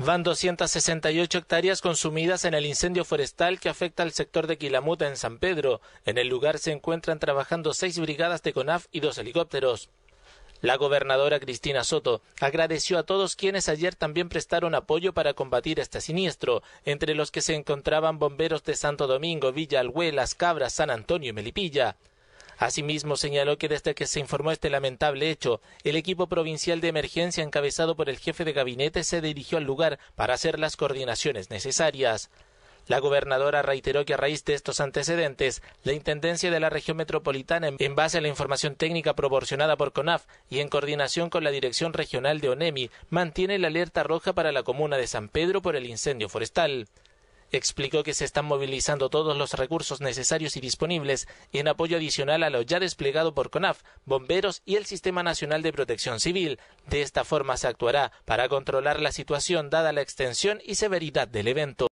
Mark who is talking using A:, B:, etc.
A: Van 268 hectáreas consumidas en el incendio forestal que afecta al sector de Quilamuta en San Pedro. En el lugar se encuentran trabajando seis brigadas de CONAF y dos helicópteros. La gobernadora Cristina Soto agradeció a todos quienes ayer también prestaron apoyo para combatir este siniestro, entre los que se encontraban bomberos de Santo Domingo, Villa Alhuelas, Cabras, San Antonio y Melipilla. Asimismo, señaló que desde que se informó este lamentable hecho, el equipo provincial de emergencia encabezado por el jefe de gabinete se dirigió al lugar para hacer las coordinaciones necesarias. La gobernadora reiteró que a raíz de estos antecedentes, la Intendencia de la Región Metropolitana, en base a la información técnica proporcionada por CONAF y en coordinación con la Dirección Regional de ONEMI, mantiene la alerta roja para la comuna de San Pedro por el incendio forestal. Explicó que se están movilizando todos los recursos necesarios y disponibles en apoyo adicional a lo ya desplegado por CONAF, bomberos y el Sistema Nacional de Protección Civil. De esta forma se actuará para controlar la situación dada la extensión y severidad del evento.